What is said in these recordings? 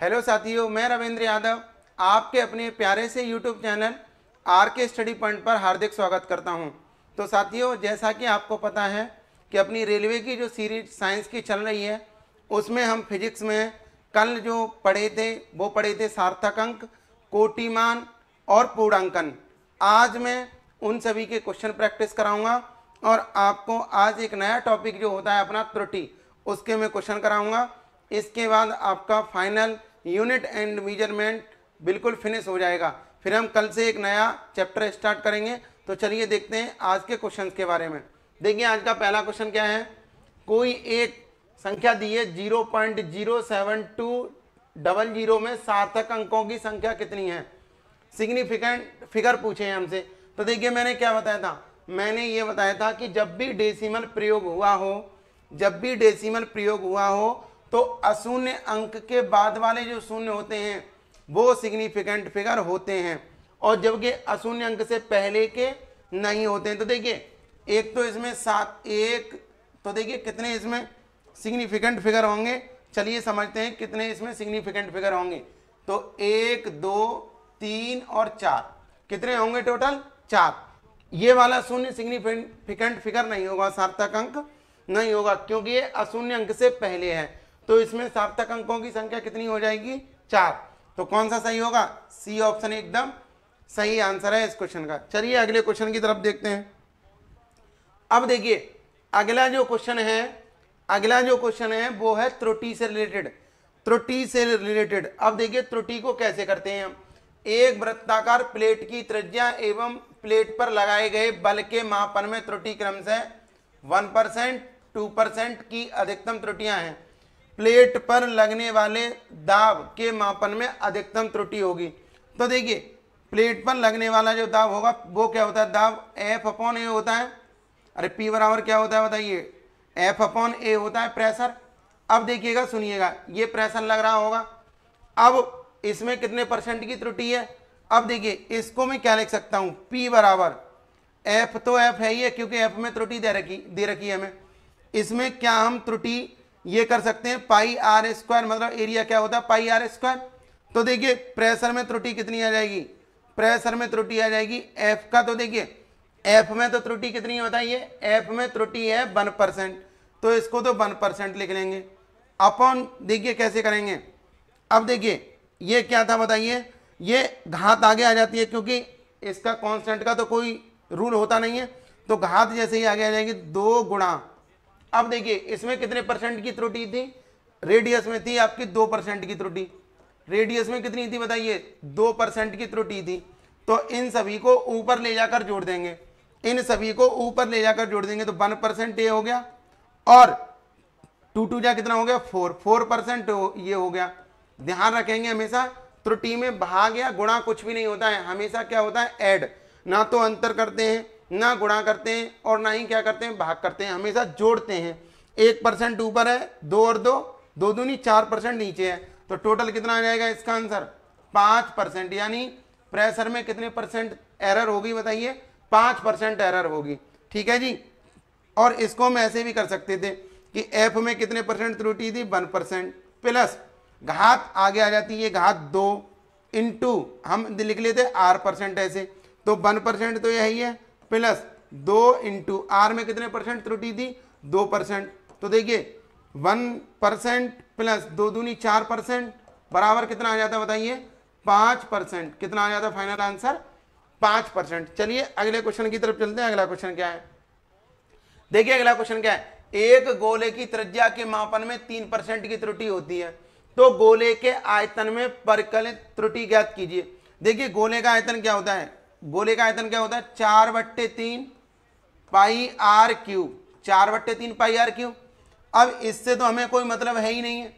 hello साथियों मैं रविंद्र यादव आपके अपने प्यारे से YouTube channel R K study point पर हार्दिक स्वागत करता हूं तो साथियों जैसा कि आपको पता है कि अपनी रेलवे की जो सीरीज साइंस की चल रही है उसमें हम फिजिक्स में कल जो पढ़े थे वो पढ़े थे सार्थक अंक कोटिमान और पूर्णांकन आज मैं उन सभी के क्वेश्चन प्रैक्टिस कराऊँगा और आपको आज एक नया टॉपिक जो होता है अपना त्रुटि उसके मैं क्वेश्चन कराऊंगा इसके बाद आपका फाइनल यूनिट एंड मेजरमेंट बिल्कुल फिनिश हो जाएगा फिर हम कल से एक नया चैप्टर स्टार्ट करेंगे तो चलिए देखते हैं आज के क्वेश्चन के बारे में देखिए आज का पहला क्वेश्चन क्या है कोई एक संख्या दी है zero point zero seven two double zero में सार्थक अंकों की संख्या कितनी है सिग्निफिकेंट फिगर पूछे हैं हमसे तो देखिए मैंने क्या बताया था मैंने ये बताया था कि जब भी डेसीमल प्रयोग हुआ हो जब भी डेसीमल प्रयोग हुआ हो तो अशून्य अंक के बाद वाले जो शून्य होते हैं वो सिग्निफिकेंट फिगर होते हैं और जबकि अशून्य अंक से पहले के नहीं होते हैं तो देखिए एक तो इसमें सात एक तो देखिए कितने इसमें सिग्निफिकेंट फिगर होंगे चलिए समझते हैं कितने इसमें सिग्निफिकेंट फिगर होंगे तो एक दो तीन और चार कितने होंगे टोटल चार ये वाला शून्य सिग्निफिकेंट फिगर नहीं होगा सार्थक अंक नहीं होगा क्योंकि ये अशून्य अंक से पहले है तो इसमें सार्थक अंकों की संख्या कितनी हो जाएगी चार तो कौन सा सही होगा सी ऑप्शन एकदम सही आंसर है इस क्वेश्चन का चलिए अगले क्वेश्चन की तरफ देखते हैं अब देखिए अगला जो क्वेश्चन है अगला जो क्वेश्चन है वो है त्रुटि से रिलेटेड त्रुटि से रिलेटेड अब देखिए त्रुटि को कैसे करते हैं हम एक वृत्ताकार प्लेट की त्रिज्या एवं प्लेट पर लगाए गए बल के मापन में त्रुटि क्रम से वन परसेंट टू परसेंट की अधिकतम त्रुटियां हैं प्लेट पर लगने वाले दाब के मापन में अधिकतम त्रुटि होगी तो देखिए प्लेट पर लगने वाला जो दाब होगा वो क्या होता है दाब एफ अपॉन ए होता है अरे पी बराबर क्या होता है बताइए एफ अपॉन ए होता है प्रेशर अब देखिएगा सुनिएगा ये प्रेशर लग रहा होगा अब इसमें कितने परसेंट की त्रुटि है अब देखिए इसको मैं क्या लिख सकता हूँ पी बराबर एफ तो एफ है ही है क्योंकि एफ में त्रुटि दे रखी दे रखी है हमें इसमें क्या हम त्रुटि ये कर सकते हैं पाई आर स्क्वायर मतलब एरिया क्या होता है पाई आर स्क्वायर तो देखिए प्रेशर में त्रुटि कितनी आ जाएगी प्रेशर में त्रुटि आ जाएगी एफ का तो देखिए एफ में तो त्रुटि कितनी होता है ये एफ में त्रुटि है वन परसेंट तो इसको तो वन परसेंट लिख लेंगे अपॉन देखिए कैसे करेंगे अब देखिए ये क्या था बताइए ये घात आगे आ जाती है क्योंकि इसका कॉन्स्टेंट का तो कोई रूल होता नहीं है तो घात जैसे ही आगे आ जाएगी दो गुणा अब देखिए इसमें कितने परसेंट की त्रुटि थी रेडियस में थी आपकी दो परसेंट की त्रुटि रेडियस में कितनी थी बताइए दो परसेंट की त्रुटि थी तो इन सभी को ऊपर ले जाकर जोड़ देंगे इन सभी को ऊपर ले जाकर जोड़ देंगे तो वन परसेंट ये हो गया और टू टू जा कितना हो गया फोर फोर परसेंट ये हो गया ध्यान रखेंगे हमेशा त्रुटि में भाग या गुणा कुछ भी नहीं होता है हमेशा क्या होता है एड ना तो अंतर करते हैं ना गुणा करते हैं और ना ही क्या करते हैं भाग करते हैं हमेशा जोड़ते हैं एक परसेंट ऊपर है दो और दो दो दूनी चार परसेंट नीचे है तो टोटल कितना आ जाएगा इसका आंसर पाँच परसेंट यानी प्रेशर में कितने परसेंट एरर होगी बताइए पाँच परसेंट एरर होगी ठीक है जी और इसको हम ऐसे भी कर सकते थे कि एफ में कितने परसेंट त्रुटि थी वन परसेंट प्लस घात आगे आ जाती है घात दो इंटू हम लिख लेते आर परसेंट ऐसे तो वन परसेंट तो यही है प्लस दो इंटू आर में कितने परसेंट त्रुटि थी दो परसेंट तो देखिए वन परसेंट प्लस दो दूनी चार परसेंट बराबर कितना आ जाता बताइए पाँच परसेंट कितना आ जाता फाइनल आंसर पाँच परसेंट चलिए अगले क्वेश्चन की तरफ चलते हैं अगला क्वेश्चन क्या है देखिए अगला क्वेश्चन क्या है एक गोले की त्रिज्या के मापन में तीन परसेंट की त्रुटि होती है तो गोले के आयतन में परकलित त्रुटि ज्ञात कीजिए देखिए गोले का आयतन क्या होता है गोले का आयतन क्या होता है चार बट्टे तीन पाई आर क्यूब चार बट्टे तीन पाई आर क्यूब अब इससे तो हमें कोई मतलब है ही नहीं है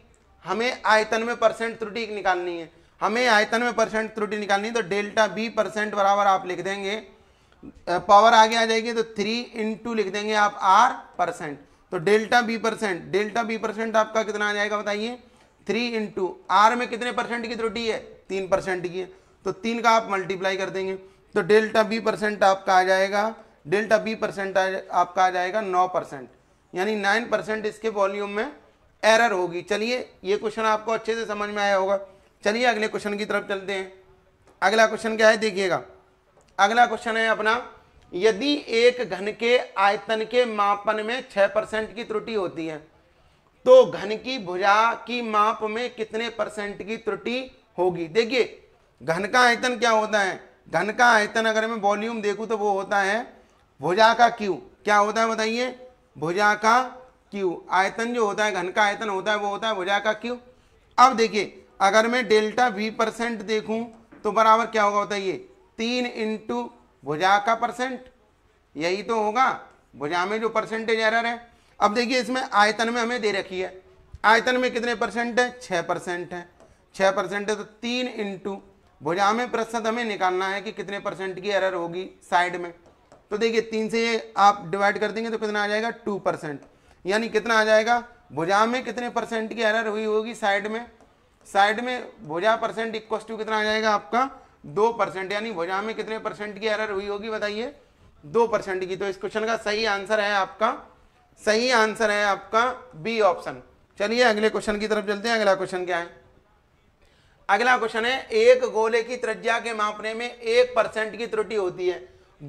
हमें आयतन में परसेंट त्रुटि निकालनी है हमें आयतन में परसेंट त्रुटि निकालनी है तो डेल्टा बी परसेंट बराबर आप लिख देंगे पावर आगे आ जाएगी तो थ्री इंटू लिख देंगे आप आर परसेंट तो delta B percent delta B percent आपका कितना आ जाएगा बताइए थ्री इंटू आर में कितने परसेंट की त्रुटि है तीन परसेंट की है तो तीन का आप मल्टीप्लाई कर देंगे तो डेल्टा बी परसेंट आपका आ जाएगा डेल्टा बी परसेंट आपका आ जाएगा नौ परसेंट यानी नाइन परसेंट इसके वॉल्यूम में एरर होगी चलिए ये क्वेश्चन आपको अच्छे से समझ में आया होगा चलिए अगले क्वेश्चन की तरफ चलते हैं अगला क्वेश्चन क्या है देखिएगा अगला क्वेश्चन है अपना यदि एक घन के आयतन के मापन में छः परसेंट की त्रुटि होती है तो घन की भुजा की माप में कितने परसेंट की त्रुटि होगी देखिए घन का आयतन क्या होता है घन का आयतन अगर मैं वॉल्यूम देखूँ तो वो होता है भुजा का क्यू क्या होता है बताइए भुजा का क्यू आयतन जो होता है घन का आयतन होता है वो होता है भुजा का क्यू अब देखिए अगर मैं डेल्टा वी परसेंट देखूँ तो बराबर क्या होगा बताइए तीन इंटू भुजा का परसेंट यही तो होगा भुजा में जो परसेंटेज एरर है अब देखिए इसमें आयतन में हमें दे रखी है आयतन में कितने परसेंट है छः परसेंट है छः परसेंट है तो तीन इंटू भुजा में प्रतिशत हमें निकालना है कि कितने परसेंट की एरर होगी साइड में तो देखिए तीन से ये आप डिवाइड कर देंगे तो कितना आ जाएगा टू परसेंट यानी कितना आ जाएगा भुजा में कितने परसेंट की एरर हुई होगी साइड में साइड में भुजा परसेंट इक्व टू कितना आ जाएगा आपका दो परसेंट यानी भुजा में कितने परसेंट की एरर हुई होगी बताइए दो परसेंट की तो इस क्वेश्चन का सही आंसर है आपका सही आंसर है आपका बी ऑप्शन चलिए अगले क्वेश्चन की तरफ चलते हैं अगला क्वेश्चन क्या है अगला क्वेश्चन है एक गोले की त्रिज्या के मापने में एक परसेंट की त्रुटि होती है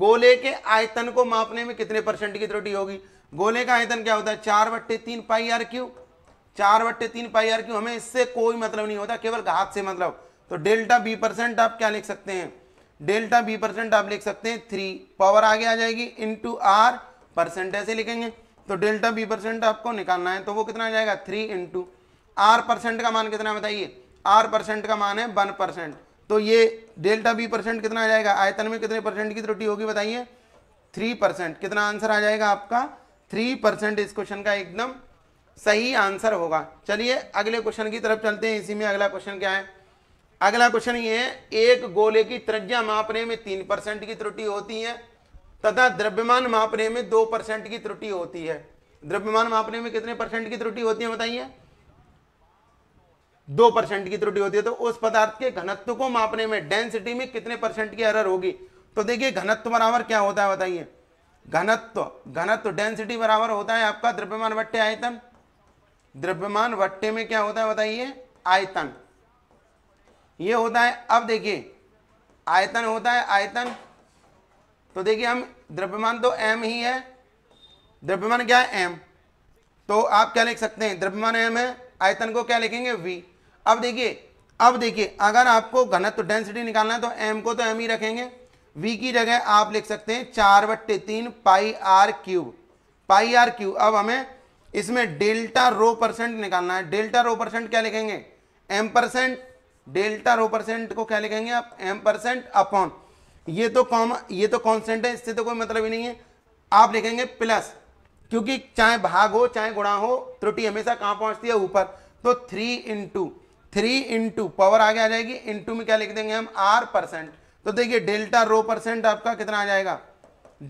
गोले के आयतन को मापने में कितने परसेंट की त्रुटि होगी गोले का आयतन क्या होता है चार बट्टे तीन पाई आर क्यू चार बट्टे तीन पाई आर क्यू हमें इससे कोई मतलब नहीं होता केवल घात से मतलब तो डेल्टा बी परसेंट आप क्या लिख सकते हैं डेल्टा बी परसेंट आप लिख सकते हैं थ्री पावर आगे आ जाएगी इंटू आर परसेंट ऐसे लिखेंगे तो डेल्टा बी परसेंट आपको निकालना है तो वो कितना आ जाएगा थ्री इंटू आर परसेंट का मान कितना बताइए आर परसेंट का मान है वन परसेंट तो ये डेल्टा बी परसेंट कितना आ जाएगा आयतन में कितने परसेंट की त्रुटि होगी बताइए थ्री परसेंट कितना आंसर आ जाएगा आपका थ्री परसेंट इस क्वेश्चन का एकदम सही आंसर होगा चलिए अगले क्वेश्चन की तरफ चलते हैं इसी में अगला क्वेश्चन क्या है अगला क्वेश्चन ये है एक गोले की त्रिज्या मापने में तीन परसेंट की त्रुटि होती है तथा द्रव्यमान मापने में दो परसेंट की त्रुटि होती है द्रव्यमान मापने में कितने परसेंट की त्रुटि होती है बताइए दो परसेंट की त्रुटि होती है तो उस पदार्थ के घनत्व को मापने में डेंसिटी में कितने परसेंट की एरर होगी तो देखिए घनत्व बराबर क्या होता है बताइए घनत्व घनत्व डेंसिटी बराबर होता है आपका द्रव्यमान वट्टे आयतन द्रव्यमान वट्टे में क्या होता है बताइए आयतन ये होता है अब देखिए आयतन होता है आयतन तो देखिए हम द्रव्यमान तो एम ही है द्रव्यमान क्या है एम तो आप क्या लिख सकते हैं द्रव्यमान एम है आयतन को क्या लिखेंगे वी अब देखिए अब देखिए अगर आपको घनत्व डेंसिटी निकालना है तो एम को तो एम ही रखेंगे वी की जगह आप लिख सकते हैं चार बट्टे तीन pi R cube pi R cube अब हमें इसमें डेल्टा रो परसेंट निकालना है डेल्टा रो परसेंट क्या लिखेंगे M percent delta rho percent को क्या लिखेंगे आप एम परसेंट अपॉन ये तो कॉम ये तो कॉन्सेंट है इससे तो कोई मतलब ही नहीं है आप लिखेंगे प्लस क्योंकि चाहे भाग हो चाहे गुणा हो त्रुटि हमेशा कहाँ पहुँचती है ऊपर तो three into three into power आगे आ जाएगी इंटू में क्या लिख देंगे हम आर परसेंट तो देखिए डेल्टा रो परसेंट आपका कितना आ जाएगा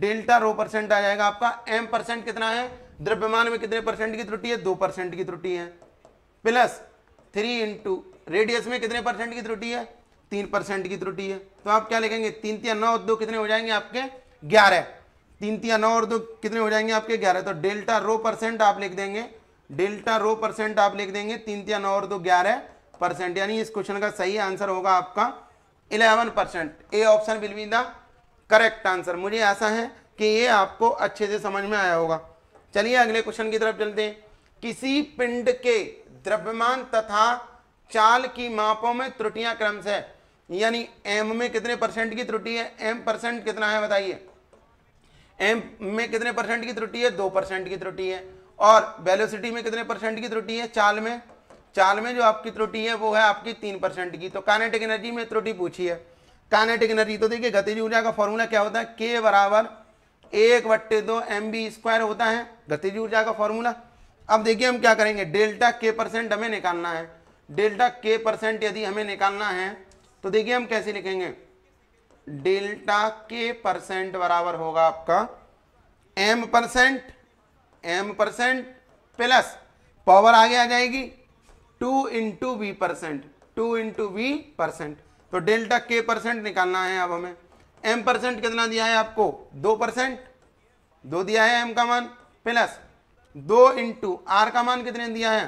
डेल्टा रो परसेंट आ जाएगा आपका एम परसेंट कितना है द्रव्यमान में कितने परसेंट की त्रुटि है दो परसेंट की त्रुटि है प्लस थ्री इंटू रेडियस में कितने परसेंट की त्रुटि है तीन परसेंट की त्रुटि है तो आप क्या लिखेंगे तीन तिया नौ और दो कितने हो जाएंगे आपके ग्यारह तीन तिया नौ और दो कितने हो जाएंगे आपके ग्यारह तो डेल्टा रो परसेंट आप लिख देंगे डेल्टा रो परसेंट आप लिख देंगे तीन तिया नौ और दो ग्यारह परसेंट यानी इस क्वेश्चन का सही आंसर होगा आपका eleven percent A option will be the correct answer मुझे आशा है कि ये आपको अच्छे से समझ में आया होगा चलिए अगले क्वेश्चन की तरफ चलते हैं किसी पिंड के द्रव्यमान तथा चाल की मापों में त्रुटियां क्रम से यानी एम में कितने परसेंट की त्रुटि है एम परसेंट कितना है बताइए एम में कितने परसेंट की त्रुटि है दो परसेंट की त्रुटि है और वेलोसिटी में कितने परसेंट की त्रुटि है चाल में चाल में जो आपकी त्रुटि है वो है आपकी तीन परसेंट की तो कानेटिक एनर्जी में त्रुटि पूछी है कानेटिक एनर्जी तो देखिए गतिज ऊर्जा का फॉर्मूला क्या होता है के बराबर एक बट्टे दो एम बी स्क्वायर होता है गतिज ऊर्जा का फॉर्मूला अब देखिए हम क्या करेंगे डेल्टा के परसेंट हमें निकालना है डेल्टा के परसेंट यदि हमें निकालना है तो देखिए हम कैसे लिखेंगे डेल्टा के परसेंट बराबर होगा आपका M percent M percent plus power आगे आ जाएगी two into V percent two into V percent तो डेल्टा के परसेंट निकालना है अब हमें एम परसेंट कितना दिया है आपको दो परसेंट दो दिया है एम का मान प्लस दो इंटू आर का मान कितने दिया है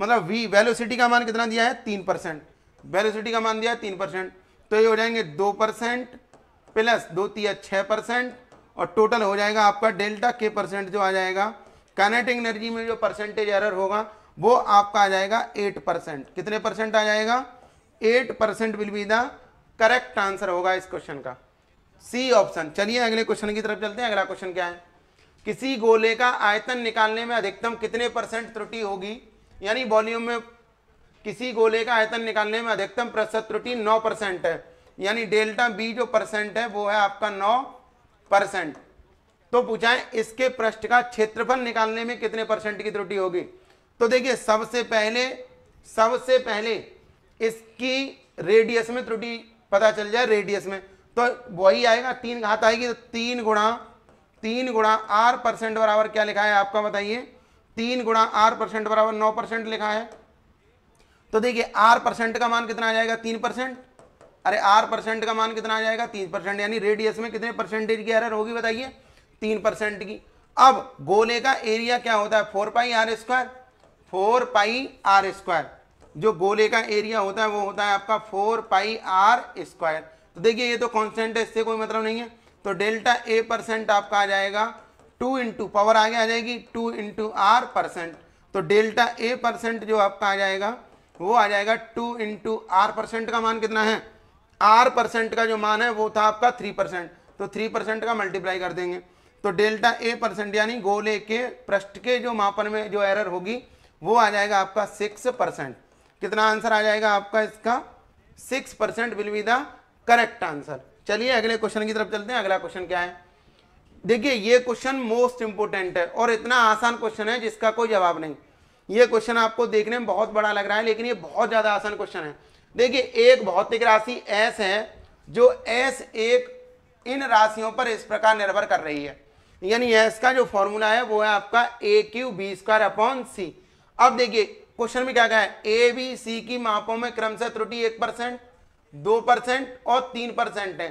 मतलब वी वेलोसिटी का मान कितना दिया है तीन परसेंट वेलोसिटी का मान दिया है तीन परसेंट तो ये हो जाएंगे दो परसेंट प्लस दो तीन छः परसेंट और टोटल हो जाएगा आपका डेल्टा के परसेंट जो आ जाएगा काइनेटिक एनर्जी में जो परसेंटेज एरर होगा वो आपका आ जाएगा एट परसेंट कितने परसेंट आ जाएगा eight percent will be the correct answer होगा इस क्वेश्चन का सी ऑप्शन चलिए अगले क्वेश्चन की तरफ चलते हैं अगला क्वेश्चन क्या है किसी गोले का आयतन निकालने में अधिकतम कितने परसेंट त्रुटि होगी यानी वॉल्यूम में किसी गोले का आयतन निकालने में अधिकतम प्रतिशत त्रुटि नौ परसेंट है यानी डेल्टा बी जो परसेंट है वो है आपका नौ परसेंट तो पूछा है इसके पृष्ठ का क्षेत्रफल निकालने में कितने परसेंट की त्रुटि होगी तो देखिए सबसे पहले सबसे पहले इसकी रेडियस में त्रुटि पता चल जाए रेडियस में तो वही आएगा तीन घात आएगी तो तीन गुणा तीन गुणा आर परसेंट बराबर क्या लिखा है आपका बताइए तीन गुणा आर परसेंट बराबर नौ परसेंट लिखा है तो देखिए आर परसेंट का मान कितना आ जाएगा तीन परसेंट अरे आर परसेंट का मान कितना आ जाएगा तीन परसेंट यानी रेडियस में कितने परसेंटेज की एरर होगी बताइए तीन परसेंट की अब गोले का एरिया क्या होता है four pi R square four pi R square जो गोले का एरिया होता है वो होता है आपका फोर पाई आर स्क्वायर तो देखिए ये तो कॉन्स्टेंट है इससे कोई मतलब नहीं है तो डेल्टा ए परसेंट आपका आ जाएगा टू इंटू पावर आगे आ जाएगी टू इंटू आर परसेंट तो डेल्टा ए परसेंट जो आपका आ जाएगा वो आ जाएगा टू इंटू आर परसेंट का मान कितना है आर परसेंट का जो मान है वो था आपका थ्री परसेंट तो थ्री परसेंट का मल्टीप्लाई कर देंगे तो डेल्टा ए परसेंट यानी गोले के पृष्ठ के जो मापन में जो एरर होगी वो आ जाएगा आपका सिक्स परसेंट कितना आंसर आ जाएगा आपका इसका six percent will be the correct answer चलिए अगले क्वेश्चन की तरफ चलते हैं अगला क्वेश्चन क्या है देखिए ये क्वेश्चन मोस्ट इंपोर्टेंट है और इतना आसान क्वेश्चन है जिसका कोई जवाब नहीं ये क्वेश्चन आपको देखने में बहुत बड़ा लग रहा है लेकिन ये बहुत ज़्यादा आसान क्वेश्चन है देखिए एक भौतिक राशि एस है जो एस एक इन राशियों पर इस प्रकार निर्भर कर रही है यानी एस का जो फॉर्मूला है वो है आपका A Q B square upon C अब देखिए क्वेश्चन में क्या कहा है ए बी सी की मापों में क्रमशः त्रुटि एक परसेंट दो परसेंट और तीन परसेंट है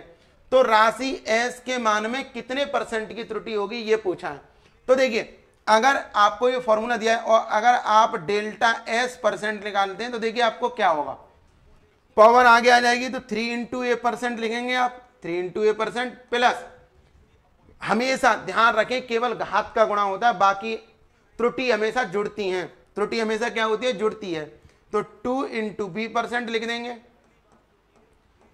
तो राशि एस के मान में कितने परसेंट की त्रुटि होगी ये पूछा है तो देखिए अगर आपको ये फॉर्मूला दिया है और अगर आप डेल्टा एस परसेंट निकालते हैं तो देखिए आपको क्या होगा पावर आगे आ जाएगी तो थ्री इंटू ए परसेंट लिखेंगे आप three into A percent plus हमेशा ध्यान रखें केवल घात का गुणा होता है बाकी त्रुटि हमेशा जुड़ती हैं त्रुटि हमेशा क्या होती है जुड़ती है तो टू इंटू बी परसेंट लिख देंगे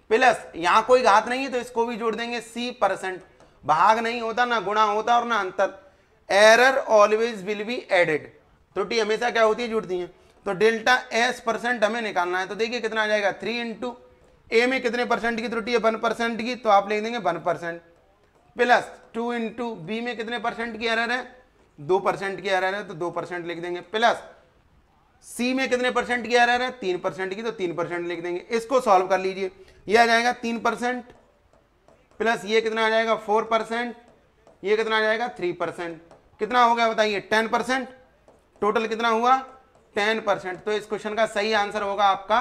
प्लस यहां कोई घात नहीं है तो इसको भी जोड़ देंगे सी परसेंट भाग नहीं होता ना गुणा होता और ना अंतर error always will be added त्रुटि हमेशा क्या होती है जुड़ती है तो डेल्टा एस परसेंट हमें निकालना है तो देखिए कितना आ जाएगा थ्री इंटू ए में कितने परसेंट की त्रुटि है वन परसेंट की तो आप लिख देंगे one percent plus two into B में कितने परसेंट की एरर है दो परसेंट की एरर है तो दो परसेंट लिख देंगे प्लस सी में कितने परसेंट की रहा है तीन परसेंट की तो तीन परसेंट लिख देंगे इसको सॉल्व कर लीजिए ये आ जाएगा तीन परसेंट प्लस ये कितना आ जाएगा फोर परसेंट ये कितना आ जाएगा थ्री परसेंट कितना हो गया बताइए टेन परसेंट टोटल कितना हुआ टेन परसेंट तो इस क्वेश्चन का सही आंसर होगा आपका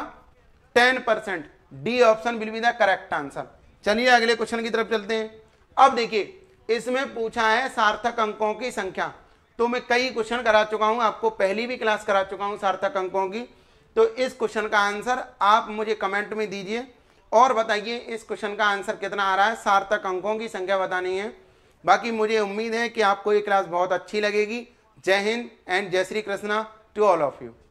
ten percent D option will be the correct answer चलिए अगले क्वेश्चन की तरफ चलते हैं अब देखिए इसमें पूछा है सार्थक अंकों की संख्या तो मैं कई क्वेश्चन करा चुका हूँ आपको पहली भी क्लास करा चुका हूँ सार्थक अंकों की तो इस क्वेश्चन का आंसर आप मुझे कमेंट में दीजिए और बताइए इस क्वेश्चन का आंसर कितना आ रहा है सार्थक अंकों की संख्या बतानी है बाकी मुझे उम्मीद है कि आपको ये क्लास बहुत अच्छी लगेगी जय हिंद एंड जय Shri Krishna to all of you